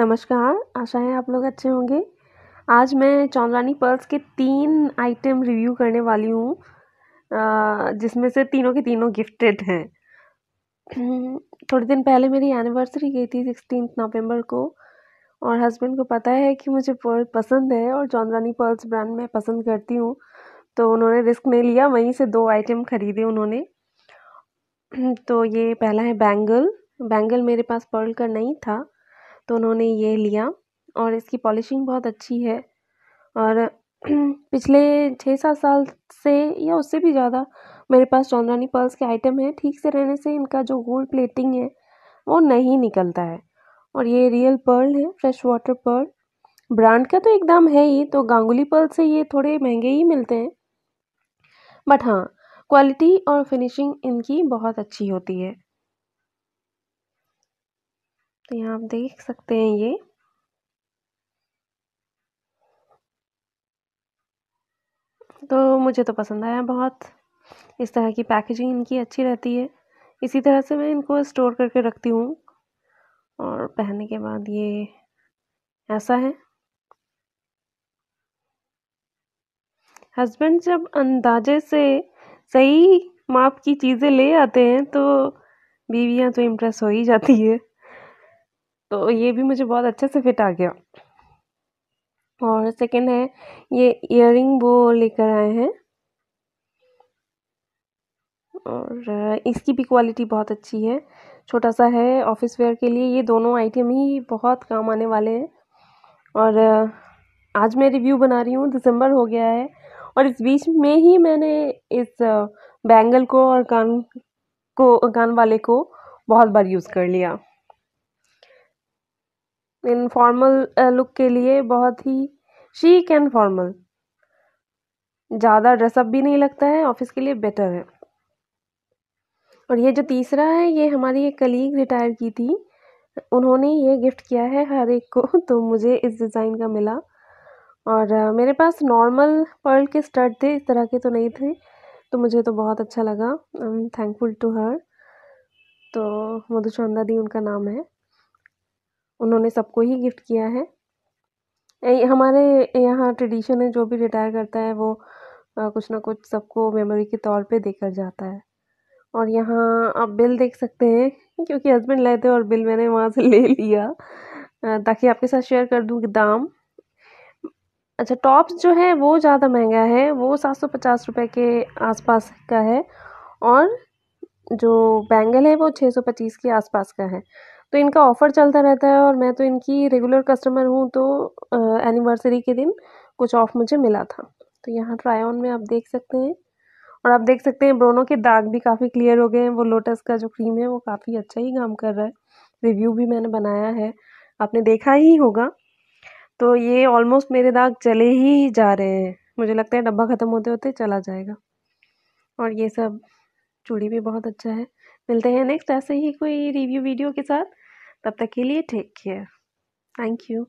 नमस्कार आशा है आप लोग अच्छे होंगे आज मैं चौंदरानी पर्ल्स के तीन आइटम रिव्यू करने वाली हूँ जिसमें से तीनों के तीनों गिफ्टेड हैं थोड़े दिन पहले मेरी एनिवर्सरी गई थी सिक्सटीन नवंबर को और हस्बैंड को पता है कि मुझे पर्ल पसंद है और चौंदरानी पर्ल्स ब्रांड मैं पसंद करती हूँ तो उन्होंने रिस्क नहीं लिया वहीं से दो आइटम ख़रीदे उन्होंने तो ये पहला है बैंगल बैंगल मेरे पास पर्ल का नहीं था तो उन्होंने ये लिया और इसकी पॉलिशिंग बहुत अच्छी है और पिछले छः सात साल से या उससे भी ज़्यादा मेरे पास चंद्रानी पर्ल्स के आइटम हैं ठीक से रहने से इनका जो गोल्ड प्लेटिंग है वो नहीं निकलता है और ये रियल पर्ल है फ्रेश वाटर पर्ल ब्रांड का तो एकदम है ही तो गांगुली पर्ल से ये थोड़े महंगे ही मिलते हैं बट हाँ क्वालिटी और फिनिशिंग इनकी बहुत अच्छी होती है तो यहाँ आप देख सकते हैं ये तो मुझे तो पसंद आया बहुत इस तरह की पैकेजिंग इनकी अच्छी रहती है इसी तरह से मैं इनको स्टोर करके रखती हूँ और पहनने के बाद ये ऐसा है हस्बैंड जब अंदाजे से सही माप की चीज़ें ले आते हैं तो बीवियाँ तो इम्प्रेस हो ही जाती है तो ये भी मुझे बहुत अच्छे से फिट आ गया और सेकेंड है ये इयर वो लेकर आए हैं और इसकी भी क्वालिटी बहुत अच्छी है छोटा सा है ऑफिस वेयर के लिए ये दोनों आइटम ही बहुत काम आने वाले हैं और आज मैं रिव्यू बना रही हूँ दिसंबर हो गया है और इस बीच में ही मैंने इस बैंगल को और कान को कान वाले को बहुत बार यूज़ कर लिया फॉर्मल लुक uh, के लिए बहुत ही शीक एंड फॉर्मल ज़्यादा ड्रेसअप भी नहीं लगता है ऑफिस के लिए बेटर है और ये जो तीसरा है ये हमारी एक कलीग रिटायर की थी उन्होंने ये गिफ्ट किया है हर एक को तो मुझे इस डिज़ाइन का मिला और uh, मेरे पास नॉर्मल पर्ल के स्टड थे इस तरह के तो नहीं थे तो मुझे तो बहुत अच्छा लगा I am thankful to her तो मधुचंदा दी उनका नाम है उन्होंने सबको ही गिफ्ट किया है हमारे यहाँ ट्रेडिशन है जो भी रिटायर करता है वो कुछ ना कुछ सबको मेमोरी के तौर पे देकर जाता है और यहाँ आप बिल देख सकते हैं क्योंकि हस्बैंड लाए थे और बिल मैंने वहाँ से ले लिया ताकि आपके साथ शेयर कर दूँ दाम अच्छा टॉप्स जो है वो ज़्यादा महंगा है वो सात सौ पचास रुपये के आसपास का है और जो बैंगल है वो छः सौ पच्चीस के आसपास का है तो इनका ऑफ़र चलता रहता है और मैं तो इनकी रेगुलर कस्टमर हूँ तो एनिवर्सरी के दिन कुछ ऑफ़ मुझे मिला था तो यहाँ ट्राई ऑन में आप देख सकते हैं और आप देख सकते हैं ब्रोनो के दाग भी काफ़ी क्लियर हो गए हैं वो लोटस का जो क्रीम है वो काफ़ी अच्छा ही काम कर रहा है रिव्यू भी मैंने बनाया है आपने देखा ही होगा तो ये ऑलमोस्ट मेरे दाग चले ही जा रहे हैं मुझे लगता है डब्बा ख़त्म होते होते चला जाएगा और ये सब चूड़ी भी बहुत अच्छा है मिलते हैं नेक्स्ट ऐसे ही कोई रिव्यू वीडियो के साथ तब तक के लिए टेक केयर थैंक यू